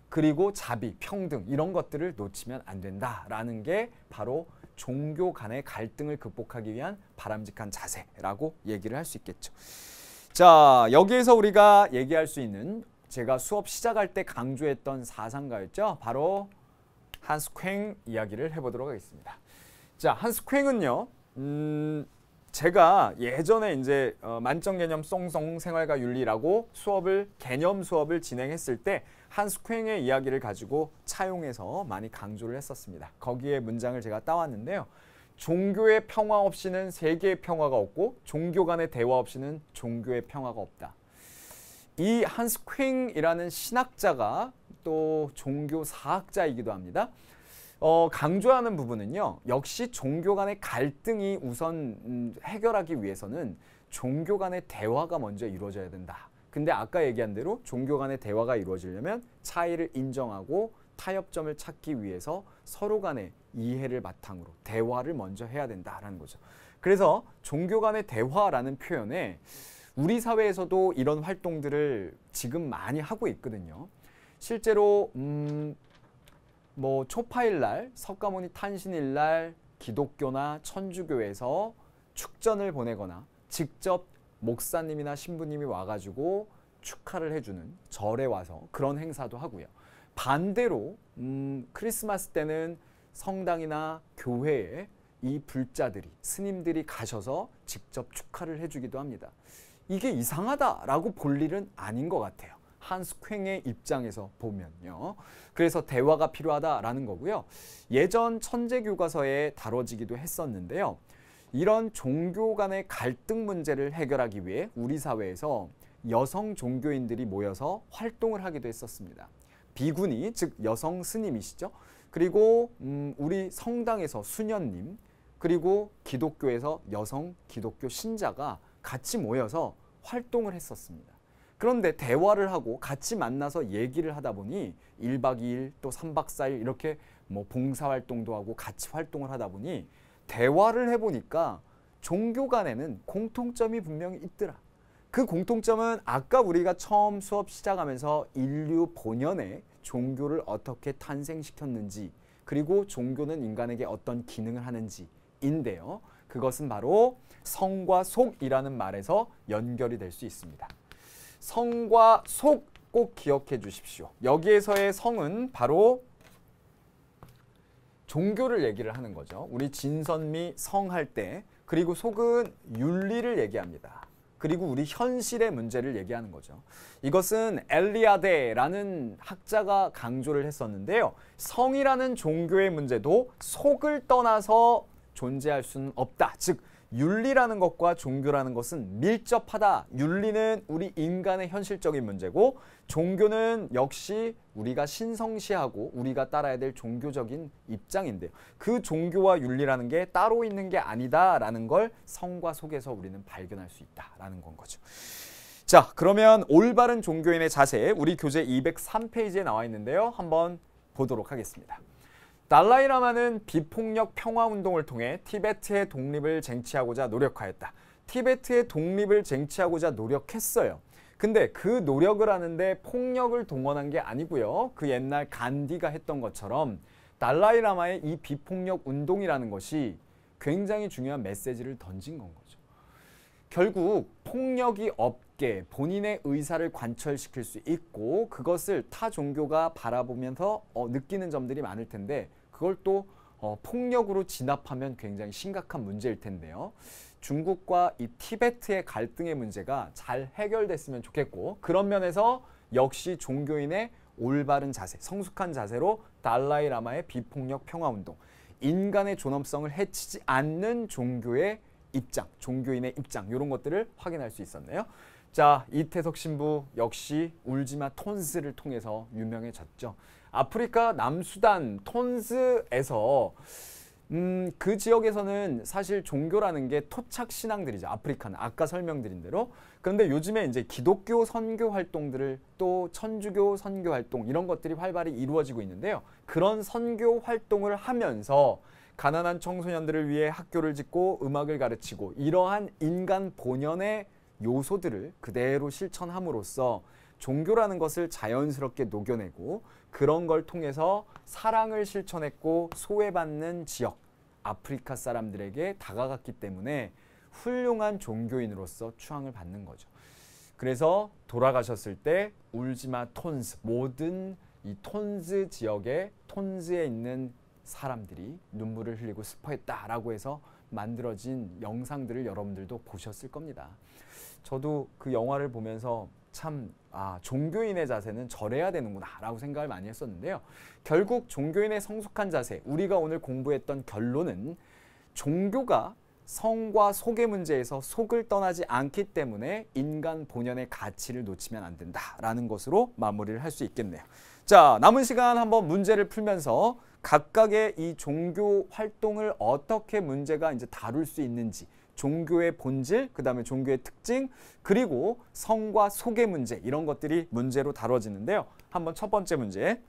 그리고 자비, 평등 이런 것들을 놓치면 안 된다라는 게 바로 종교 간의 갈등을 극복하기 위한 바람직한 자세라고 얘기를 할 수 있겠죠. 자, 여기에서 우리가 얘기할 수 있는 제가 수업 시작할 때 강조했던 사상가였죠. 바로 한스 쾰 이야기를 해보도록 하겠습니다. 자, 한스쾱은요. 음, 제가 예전에 이제 어, 만점 개념 송송 생활과 윤리라고 수업을 개념 수업을 진행했을 때 한스쾱의 이야기를 가지고 차용해서 많이 강조를 했었습니다. 거기에 문장을 제가 따왔는데요. 종교의 평화 없이는 세계의 평화가 없고 종교 간의 대화 없이는 종교의 평화가 없다. 이 한스쾱이라는 신학자가 또 종교 사학자이기도 합니다. 어, 강조하는 부분은요. 역시 종교 간의 갈등이 우선 음, 해결하기 위해서는 종교 간의 대화가 먼저 이루어져야 된다. 근데 아까 얘기한 대로 종교 간의 대화가 이루어지려면 차이를 인정하고 타협점을 찾기 위해서 서로 간의 이해를 바탕으로 대화를 먼저 해야 된다라는 거죠. 그래서 종교 간의 대화라는 표현에 우리 사회에서도 이런 활동들을 지금 많이 하고 있거든요. 실제로 음, 뭐 초파일 날, 석가모니 탄신일 날 기독교나 천주교에서 축전을 보내거나 직접 목사님이나 신부님이 와가지고 축하를 해주는 절에 와서 그런 행사도 하고요. 반대로 음, 크리스마스 때는 성당이나 교회에 이 불자들이 스님들이 가셔서 직접 축하를 해주기도 합니다. 이게 이상하다라고 볼 일은 아닌 것 같아요. 한스팽의 입장에서 보면요. 그래서 대화가 필요하다라는 거고요. 예전 천재 교과서에 다뤄지기도 했었는데요. 이런 종교 간의 갈등 문제를 해결하기 위해 우리 사회에서 여성 종교인들이 모여서 활동을 하기도 했었습니다. 비군이즉 여성 스님이시죠. 그리고 음, 우리 성당에서 수녀님, 그리고 기독교에서 여성 기독교 신자가 같이 모여서 활동을 했었습니다. 그런데 대화를 하고 같이 만나서 얘기를 하다 보니 1박 2일 또 3박 4일 이렇게 뭐 봉사활동도 하고 같이 활동을 하다 보니 대화를 해보니까 종교 간에는 공통점이 분명히 있더라. 그 공통점은 아까 우리가 처음 수업 시작하면서 인류 본연의 종교를 어떻게 탄생시켰는지 그리고 종교는 인간에게 어떤 기능을 하는지인데요. 그것은 바로 성과 속이라는 말에서 연결이 될 수 있습니다. 성과 속 꼭 기억해 주십시오. 여기에서의 성은 바로 종교를 얘기를 하는 거죠. 우리 진선미 성할 때 그리고 속은 윤리를 얘기합니다. 그리고 우리 현실의 문제를 얘기하는 거죠. 이것은 엘리아데라는 학자가 강조를 했었는데요. 성이라는 종교의 문제도 속을 떠나서 존재할 수는 없다. 즉 윤리라는 것과 종교라는 것은 밀접하다. 윤리는 우리 인간의 현실적인 문제고 종교는 역시 우리가 신성시하고 우리가 따라야 될 종교적인 입장인데요. 그 종교와 윤리라는 게 따로 있는 게 아니다라는 걸 성과 속에서 우리는 발견할 수 있다라는 건 거죠. 자, 그러면 올바른 종교인의 자세 우리 교재 203페이지에 나와 있는데요. 한번 보도록 하겠습니다. 달라이라마는 비폭력 평화운동을 통해 티베트의 독립을 쟁취하고자 노력하였다. 티베트의 독립을 쟁취하고자 노력했어요. 근데 그 노력을 하는데 폭력을 동원한 게 아니고요. 그 옛날 간디가 했던 것처럼 달라이라마의 이 비폭력 운동이라는 것이 굉장히 중요한 메시지를 던진 건 거죠. 결국 폭력이 없게 본인의 의사를 관철시킬 수 있고 그것을 타 종교가 바라보면서 어, 느끼는 점들이 많을 텐데 그걸 또 어, 폭력으로 진압하면 굉장히 심각한 문제일 텐데요. 중국과 이 티베트의 갈등의 문제가 잘 해결됐으면 좋겠고 그런 면에서 역시 종교인의 올바른 자세, 성숙한 자세로 달라이라마의 비폭력 평화운동, 인간의 존엄성을 해치지 않는 종교의 입장, 종교인의 입장 이런 것들을 확인할 수 있었네요. 자, 이태석 신부 역시 울지마 톤스를 통해서 유명해졌죠. 아프리카 남수단 톤스에서 음, 그 지역에서는 사실 종교라는 게 토착 신앙들이죠. 아프리카는 아까 설명드린 대로. 그런데 요즘에 이제 기독교 선교 활동들을 또 천주교 선교 활동 이런 것들이 활발히 이루어지고 있는데요. 그런 선교 활동을 하면서 가난한 청소년들을 위해 학교를 짓고 음악을 가르치고 이러한 인간 본연의 요소들을 그대로 실천함으로써 종교라는 것을 자연스럽게 녹여내고 그런 걸 통해서 사랑을 실천했고 소외받는 지역 아프리카 사람들에게 다가갔기 때문에 훌륭한 종교인으로서 추앙을 받는 거죠. 그래서 돌아가셨을 때 울지마 톤스 모든 이 톤즈 지역의 톤즈에 있는 사람들이 눈물을 흘리고 슬퍼했다라고 해서 만들어진 영상들을 여러분들도 보셨을 겁니다. 저도 그 영화를 보면서 참 아, 종교인의 자세는 절해야 되는구나라고 생각을 많이 했었는데요. 결국 종교인의 성숙한 자세, 우리가 오늘 공부했던 결론은 종교가 성과 속의 문제에서 속을 떠나지 않기 때문에 인간 본연의 가치를 놓치면 안 된다라는 것으로 마무리를 할 수 있겠네요. 자, 남은 시간 한번 문제를 풀면서 각각의 이 종교 활동을 어떻게 문제가 이제 다룰 수 있는지 종교의 본질, 그 다음에 종교의 특징, 그리고 성과 속의 문제 이런 것들이 문제로 다뤄지는데요. 한번 첫 번째 문제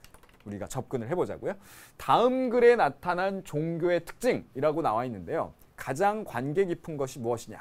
우리가 접근을 해보자고요. 다음 글에 나타난 종교의 특징이라고 나와 있는데요. 가장 관계 깊은 것이 무엇이냐?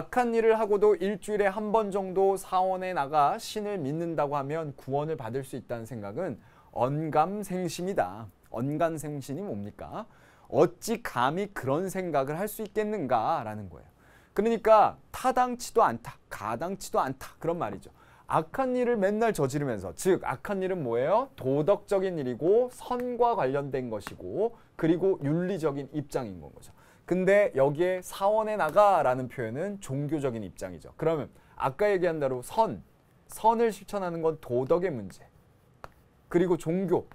악한 일을 하고도 일주일에 한 번 정도 사원에 나가 신을 믿는다고 하면 구원을 받을 수 있다는 생각은 언감생심이다. 언감생심이 뭡니까? 어찌 감히 그런 생각을 할 수 있겠는가라는 거예요. 그러니까 타당치도 않다, 가당치도 않다 그런 말이죠. 악한 일을 맨날 저지르면서 즉 악한 일은 뭐예요? 도덕적인 일이고 선과 관련된 것이고 그리고 윤리적인 입장인 건 거죠. 근데 여기에 사원에 나가라는 표현은 종교적인 입장이죠. 그러면 아까 얘기한 대로 선, 선을 실천하는 건 도덕의 문제. 그리고 종교.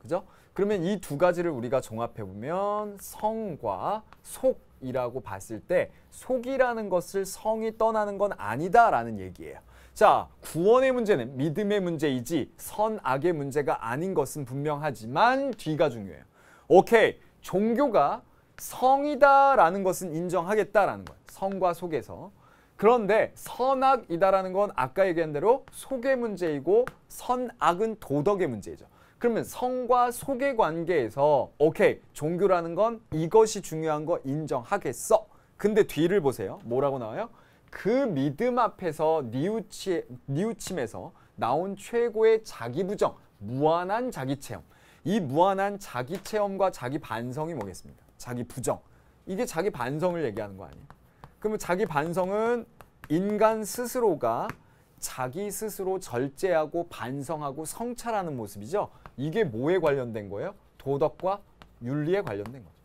그죠? 그러면 이 두 가지를 우리가 종합해 보면 성과 속이라고 봤을 때 속이라는 것을 성이 떠나는 건 아니다라는 얘기예요. 자, 구원의 문제는 믿음의 문제이지 선악의 문제가 아닌 것은 분명하지만 뒤가 중요해요. 오케이, 종교가 성이다라는 것은 인정하겠다라는 거예요. 성과 속에서. 그런데 선악이다라는 건 아까 얘기한 대로 속의 문제이고 선악은 도덕의 문제죠 그러면 성과 속의 관계에서 오케이 종교라는 건 이것이 중요한 거 인정하겠어. 근데 뒤를 보세요. 뭐라고 나와요? 그 믿음 앞에서 니우치, 니우침에서 나온 최고의 자기부정, 무한한 자기체험. 이 무한한 자기체험과 자기 반성이 뭐겠습니까? 자기 부정. 이게 자기 반성을 얘기하는 거 아니에요? 그러면 자기 반성은 인간 스스로가 자기 스스로 절제하고 반성하고 성찰하는 모습이죠. 이게 뭐에 관련된 거예요? 도덕과 윤리에 관련된 거죠.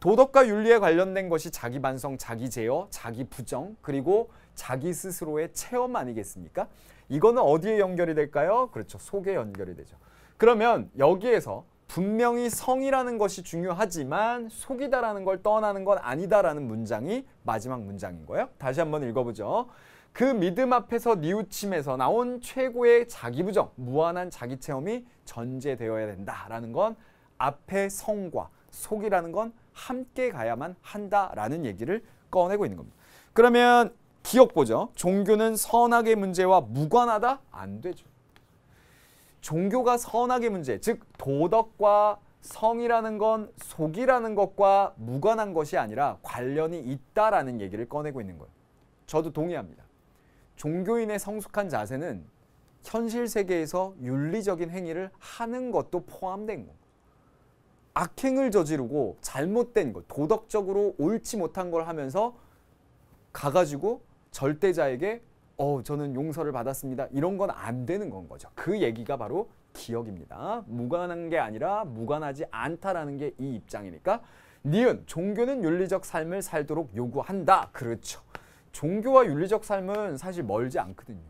도덕과 윤리에 관련된 것이 자기 반성, 자기 제어, 자기 부정, 그리고 자기 스스로의 체험 아니겠습니까? 이거는 어디에 연결이 될까요? 그렇죠. 속에 연결이 되죠. 그러면 여기에서 분명히 성이라는 것이 중요하지만 속이다라는 걸 떠나는 건 아니다라는 문장이 마지막 문장인 거예요. 다시 한번 읽어보죠. 그 믿음 앞에서 뉘우침에서 나온 최고의 자기부정, 무한한 자기체험이 전제되어야 된다라는 건 앞에 성과 속이라는 건 함께 가야만 한다라는 얘기를 꺼내고 있는 겁니다. 그러면 기억 보죠. 종교는 선악의 문제와 무관하다? 안 되죠. 종교가 선악의 문제, 즉 도덕과 성이라는 건 속이라는 것과 무관한 것이 아니라 관련이 있다라는 얘기를 꺼내고 있는 거예요. 저도 동의합니다. 종교인의 성숙한 자세는 현실 세계에서 윤리적인 행위를 하는 것도 포함된 거. 악행을 저지르고 잘못된 것, 도덕적으로 옳지 못한 걸 하면서 가가지고 절대자에게 어, 저는 용서를 받았습니다. 이런 건 안 되는 건 거죠. 그 얘기가 바로 기억입니다. 무관한 게 아니라 무관하지 않다라는 게 이 입장이니까 니은 종교는 윤리적 삶을 살도록 요구한다. 그렇죠. 종교와 윤리적 삶은 사실 멀지 않거든요.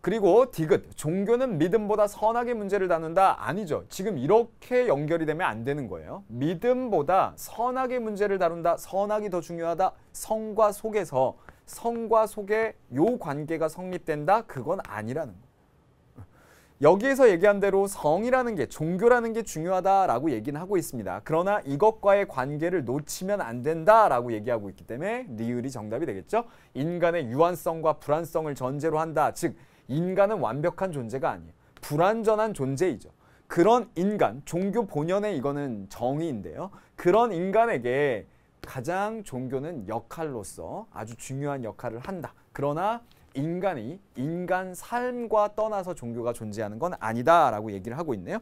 그리고 디귿, 종교는 믿음보다 선악의 문제를 다룬다? 아니죠. 지금 이렇게 연결이 되면 안 되는 거예요. 믿음보다 선악의 문제를 다룬다? 선악이 더 중요하다? 성과 속에서 성과 속의 요 관계가 성립된다? 그건 아니라는 거예요. 여기에서 얘기한 대로 성이라는 게 종교라는 게 중요하다라고 얘기는 하고 있습니다. 그러나 이것과의 관계를 놓치면 안 된다라고 얘기하고 있기 때문에 리을이 정답이 되겠죠. 인간의 유한성과 불안성을 전제로 한다. 즉 인간은 완벽한 존재가 아니에요. 불완전한 존재이죠. 그런 인간, 종교 본연의 이거는 정의인데요. 그런 인간에게 가장 종교는 역할로서 아주 중요한 역할을 한다. 그러나 인간이 인간 삶과 떠나서 종교가 존재하는 건 아니다라고 얘기를 하고 있네요.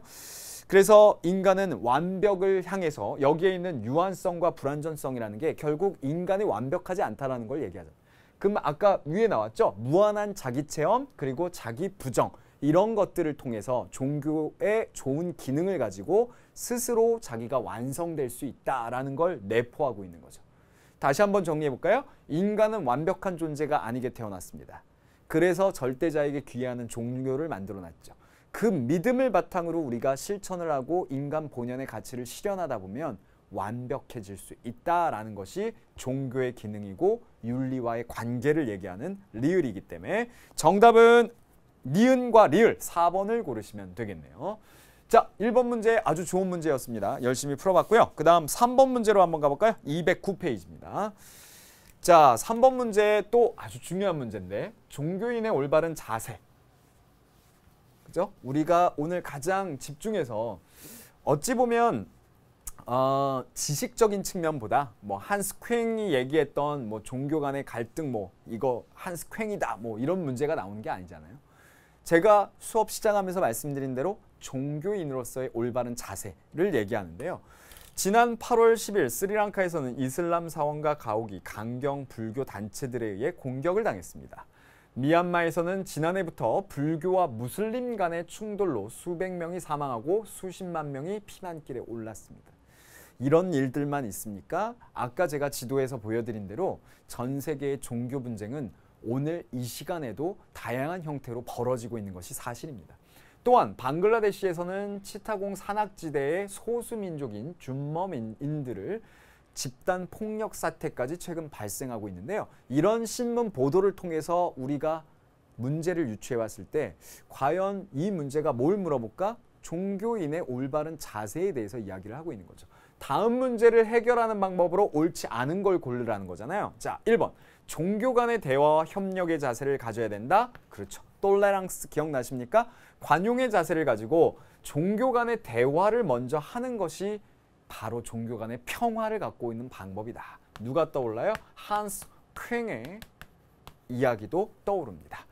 그래서 인간은 완벽을 향해서 여기에 있는 유한성과 불완전성이라는 게 결국 인간이 완벽하지 않다라는 걸 얘기하죠. 그럼 아까 위에 나왔죠? 무한한 자기 체험 그리고 자기 부정 이런 것들을 통해서 종교의 좋은 기능을 가지고 스스로 자기가 완성될 수 있다라는 걸 내포하고 있는 거죠. 다시 한번 정리해 볼까요? 인간은 완벽한 존재가 아니게 태어났습니다. 그래서 절대자에게 귀하는 종교를 만들어 놨죠. 그 믿음을 바탕으로 우리가 실천을 하고 인간 본연의 가치를 실현하다 보면 완벽해질 수 있다라는 것이 종교의 기능이고 윤리와의 관계를 얘기하는 리을이기 때문에 정답은 니은과 리을 4번을 고르시면 되겠네요. 자, 1번 문제 아주 좋은 문제였습니다. 열심히 풀어봤고요. 그 다음 3번 문제로 한번 가볼까요? 209페이지입니다. 자, 3번 문제 또 아주 중요한 문제인데 종교인의 올바른 자세. 그죠? 우리가 오늘 가장 집중해서 어찌 보면 어, 지식적인 측면보다 뭐 한스 퀸이 얘기했던 뭐 종교 간의 갈등 뭐 이거 한스 퀸이다 뭐 이런 문제가 나오는 게 아니잖아요. 제가 수업 시작하면서 말씀드린 대로 종교인으로서의 올바른 자세를 얘기하는데요. 지난 8월 10일 스리랑카에서는 이슬람 사원과 가옥이 강경 불교 단체들에 의해 공격을 당했습니다. 미얀마에서는 지난해부터 불교와 무슬림 간의 충돌로 수백 명이 사망하고 수십만 명이 피난길에 올랐습니다. 이런 일들만 있습니까? 아까 제가 지도에서 보여드린 대로 전 세계의 종교 분쟁은 오늘 이 시간에도 다양한 형태로 벌어지고 있는 것이 사실입니다. 또한 방글라데시에서는 치타공 산악지대의 소수민족인 준머민인들을 집단 폭력 사태까지 최근 발생하고 있는데요. 이런 신문 보도를 통해서 우리가 문제를 유추해 왔을때 과연 이 문제가 뭘 물어볼까? 종교인의 올바른 자세에 대해서 이야기를 하고 있는 거죠. 다음 문제를 해결하는 방법으로 옳지 않은 걸 고르라는 거잖아요. 자, 1번. 종교 간의 대화와 협력의 자세를 가져야 된다. 그렇죠. 똘레랑스 기억나십니까? 관용의 자세를 가지고 종교 간의 대화를 먼저 하는 것이 바로 종교 간의 평화를 갖고 있는 방법이다. 누가 떠올라요? 한스 퀸의 이야기도 떠오릅니다.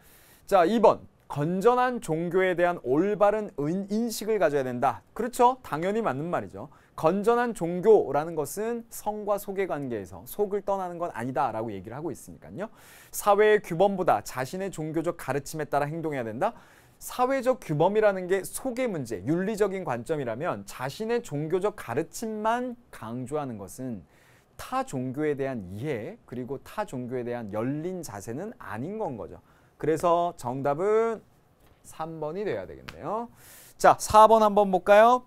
자, 2번. 건전한 종교에 대한 올바른 인식을 가져야 된다. 그렇죠. 당연히 맞는 말이죠. 건전한 종교라는 것은 성과 속의 관계에서 속을 떠나는 건 아니다라고 얘기를 하고 있으니까요. 사회의 규범보다 자신의 종교적 가르침에 따라 행동해야 된다. 사회적 규범이라는 게 속의 문제, 윤리적인 관점이라면 자신의 종교적 가르침만 강조하는 것은 타 종교에 대한 이해 그리고 타 종교에 대한 열린 자세는 아닌 건 거죠. 그래서 정답은 3번이 돼야 되겠네요. 자, 4번 한번 볼까요?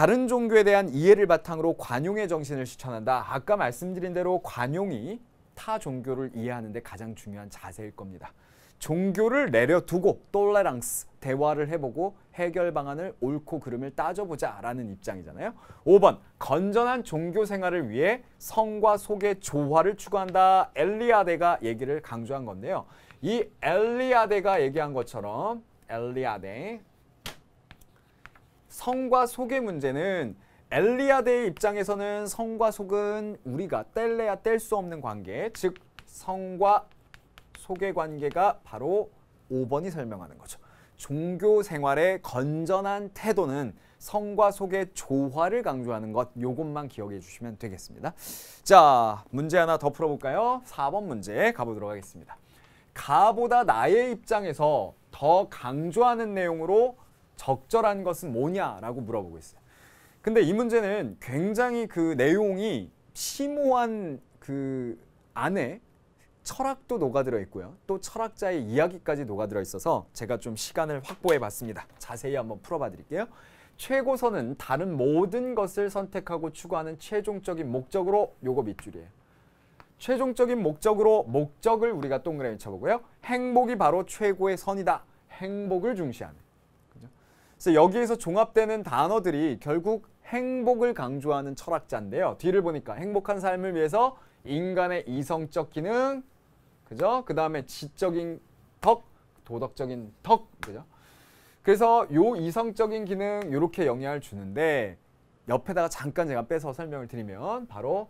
다른 종교에 대한 이해를 바탕으로 관용의 정신을 실천한다. 아까 말씀드린 대로 관용이 타 종교를 이해하는 데 가장 중요한 자세일 겁니다. 종교를 내려두고 똘레랑스, 대화를 해보고 해결 방안을 옳고 그름을 따져보자 라는 입장이잖아요. 5번 건전한 종교 생활을 위해 성과 속의 조화를 추구한다. 엘리아데가 얘기를 강조한 건데요. 이 엘리아데가 얘기한 것처럼 엘리아데 성과 속의 문제는 엘리야데의 입장에서는 성과 속은 우리가 뗄래야 뗄 수 없는 관계, 즉 성과 속의 관계가 바로 5번이 설명하는 거죠. 종교 생활의 건전한 태도는 성과 속의 조화를 강조하는 것 요것만 기억해 주시면 되겠습니다. 자, 문제 하나 더 풀어볼까요? 4번 문제 가보도록 하겠습니다. 가보다 나의 입장에서 더 강조하는 내용으로 적절한 것은 뭐냐라고 물어보고 있어요. 근데 이 문제는 굉장히 그 내용이 심오한 그 안에 철학도 녹아들어 있고요. 또 철학자의 이야기까지 녹아들어 있어서 제가 좀 시간을 확보해 봤습니다. 자세히 한번 풀어봐 드릴게요. 최고선은 다른 모든 것을 선택하고 추구하는 최종적인 목적으로 요거 밑줄이에요. 최종적인 목적으로 목적을 우리가 동그라미 쳐보고요. 행복이 바로 최고의 선이다. 행복을 중시하는. 그래서 여기에서 종합되는 단어들이 결국 행복을 강조하는 철학자인데요. 뒤를 보니까 행복한 삶을 위해서 인간의 이성적 기능, 그죠? 그 다음에 지적인 덕, 도덕적인 덕, 그죠? 그래서 요 이성적인 기능 요렇게 영향을 주는데 옆에다가 잠깐 제가 빼서 설명을 드리면 바로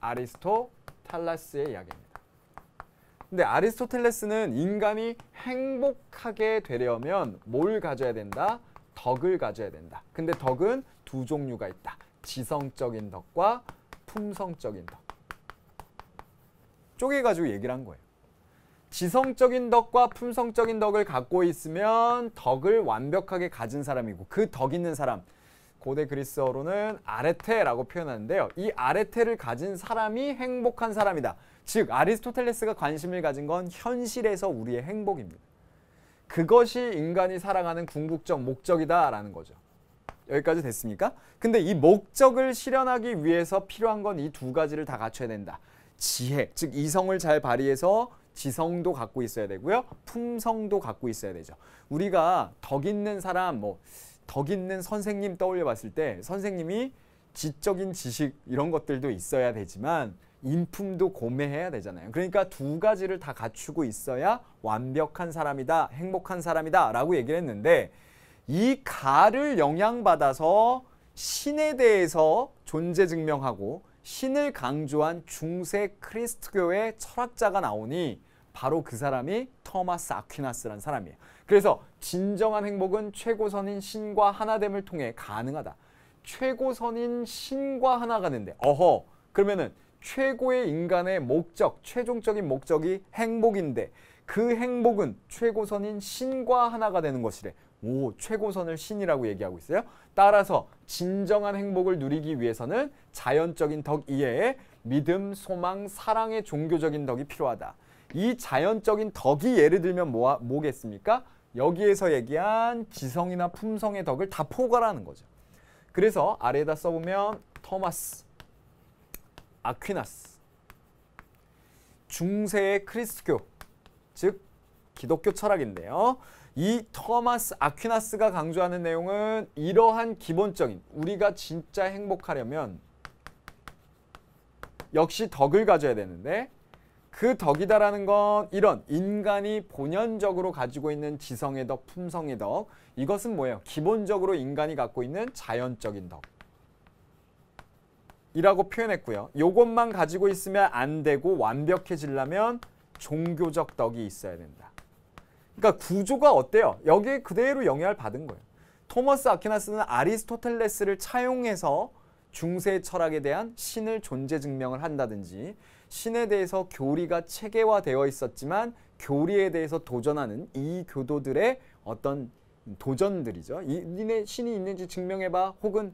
아리스토탈라스의 이야기입니다. 근데 아리스토텔레스는 인간이 행복하게 되려면 뭘 가져야 된다? 덕을 가져야 된다. 근데 덕은 두 종류가 있다. 지성적인 덕과 품성적인 덕. 쪼개가지고 얘기를 한 거예요. 지성적인 덕과 품성적인 덕을 갖고 있으면 덕을 완벽하게 가진 사람이고 그 덕 있는 사람, 고대 그리스어로는 아레테라고 표현하는데요. 이 아레테를 가진 사람이 행복한 사람이다. 즉 아리스토텔레스가 관심을 가진 건 현실에서 우리의 행복입니다. 그것이 인간이 살아가는 궁극적 목적이다라는 거죠. 여기까지 됐습니까? 근데 이 목적을 실현하기 위해서 필요한 건 이 두 가지를 다 갖춰야 된다. 지혜, 즉 이성을 잘 발휘해서 지성도 갖고 있어야 되고요. 품성도 갖고 있어야 되죠. 우리가 덕 있는 사람, 뭐 덕 있는 선생님 떠올려 봤을 때 선생님이 지적인 지식 이런 것들도 있어야 되지만 인품도 고매해야 되잖아요. 그러니까 두 가지를 다 갖추고 있어야 완벽한 사람이다, 행복한 사람이다 라고 얘기를 했는데 이 가를 영향받아서 신에 대해서 존재 증명하고 신을 강조한 중세 크리스트교의 철학자가 나오니 바로 그 사람이 토마스 아퀴나스라는 사람이에요. 그래서 진정한 행복은 최고선인 신과 하나됨을 통해 가능하다. 최고선인 신과 하나가 는데 어허 그러면은 최고의 인간의 목적, 최종적인 목적이 행복인데 그 행복은 최고선인 신과 하나가 되는 것이래. 오, 최고선을 신이라고 얘기하고 있어요. 따라서 진정한 행복을 누리기 위해서는 자연적인 덕 이외에 믿음, 소망, 사랑의 종교적인 덕이 필요하다. 이 자연적인 덕이 예를 들면 뭐, 뭐겠습니까? 여기에서 얘기한 지성이나 품성의 덕을 다 포괄하는 거죠. 그래서 아래에다 써보면 토마스, 아퀴나스 중세의 크리스교 즉 기독교 철학인데요. 이 토마스 아퀴나스가 강조하는 내용은 이러한 기본적인 우리가 진짜 행복하려면 역시 덕을 가져야 되는데 그 덕이다라는 건 이런 인간이 본연적으로 가지고 있는 지성의 덕, 품성의 덕 이것은 뭐예요? 기본적으로 인간이 갖고 있는 자연적인 덕 이라고 표현했고요. 요것만 가지고 있으면 안 되고 완벽해지려면 종교적 덕이 있어야 된다. 그러니까 구조가 어때요? 여기에 그대로 영향을 받은 거예요. 토머스 아퀴나스는 아리스토텔레스를 차용해서 중세 철학에 대한 신을 존재 증명을 한다든지 신에 대해서 교리가 체계화되어 있었지만 교리에 대해서 도전하는 이 교도들의 어떤 도전들이죠. 이, 니네 신이 있는지 증명해봐 혹은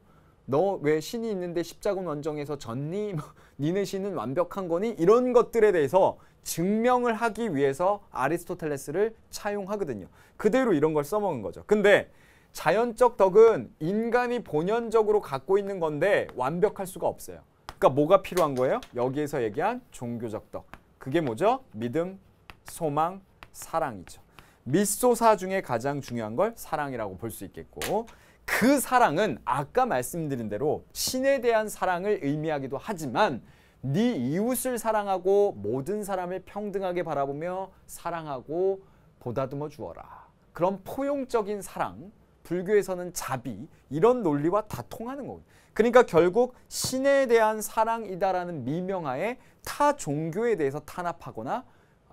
너왜 신이 있는데 십자군 원정에서 졌니? 뭐, 니네 신은 완벽한 거니? 이런 것들에 대해서 증명을 하기 위해서 아리스토텔레스를 차용하거든요. 그대로 이런 걸 써먹은 거죠. 근데 자연적 덕은 인간이 본연적으로 갖고 있는 건데 완벽할 수가 없어요. 그러니까 뭐가 필요한 거예요? 여기에서 얘기한 종교적 덕. 그게 뭐죠? 믿음, 소망, 사랑이죠. 미소사 중에 가장 중요한 걸 사랑이라고 볼 수 있겠고 그 사랑은 아까 말씀드린 대로 신에 대한 사랑을 의미하기도 하지만 네 이웃을 사랑하고 모든 사람을 평등하게 바라보며 사랑하고 보다듬어 주어라. 그런 포용적인 사랑, 불교에서는 자비 이런 논리와 다 통하는 거예요. 그러니까 결국 신에 대한 사랑이다라는 미명하에 타 종교에 대해서 탄압하거나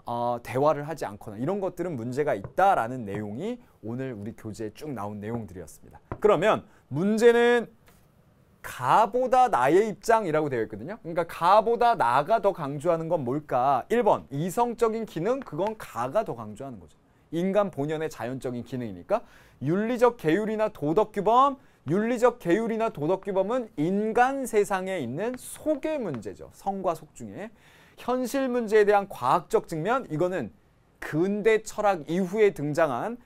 어, 대화를 하지 않거나 이런 것들은 문제가 있다라는 내용이 오늘 우리 교재에 쭉 나온 내용들이었습니다. 그러면 문제는 가보다 나의 입장이라고 되어 있거든요. 그러니까 가보다 나가 더 강조하는 건 뭘까? 1번 이성적인 기능 그건 가가 더 강조하는 거죠. 인간 본연의 자연적인 기능이니까 윤리적 계율이나 도덕규범 윤리적 계율이나 도덕규범은 인간 세상에 있는 속의 문제죠. 성과 속 중에. 현실 문제에 대한 과학적 측면 이거는 근대 철학 이후에 등장한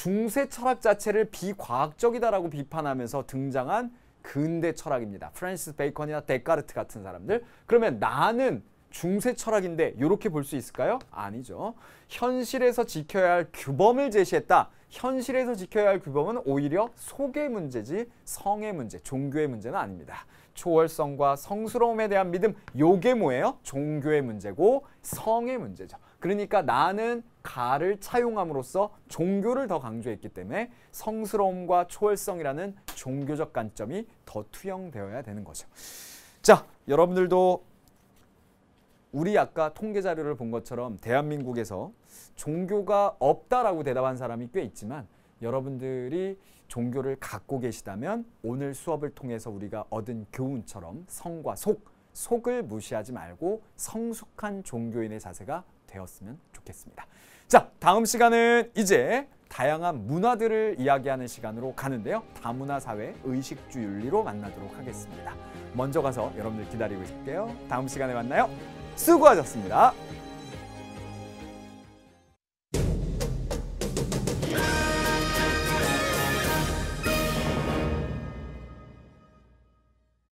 중세 철학 자체를 비과학적이다라고 비판하면서 등장한 근대 철학입니다. 프란시스 베이컨이나 데카르트 같은 사람들. 그러면 나는 중세 철학인데 이렇게 볼 수 있을까요? 아니죠. 현실에서 지켜야 할 규범을 제시했다. 현실에서 지켜야 할 규범은 오히려 속의 문제지 성의 문제, 종교의 문제는 아닙니다. 초월성과 성스러움에 대한 믿음, 요게 뭐예요? 종교의 문제고 성의 문제죠. 그러니까 나는 가를 차용함으로써 종교를 더 강조했기 때문에 성스러움과 초월성이라는 종교적 관점이 더 투영되어야 되는 거죠. 자, 여러분들도 우리 아까 통계 자료를 본 것처럼 대한민국에서 종교가 없다라고 대답한 사람이 꽤 있지만 여러분들이 종교를 갖고 계시다면 오늘 수업을 통해서 우리가 얻은 교훈처럼 성과 속, 속을 무시하지 말고 성숙한 종교인의 자세가 되었으면 좋겠습니다. 자, 다음 시간은 이제 다양한 문화들을 이야기하는 시간으로 가는데요. 다문화 사회 의식주 윤리로 만나도록 하겠습니다. 먼저 가서 여러분들 기다리고 있을게요. 다음 시간에 만나요. 수고하셨습니다.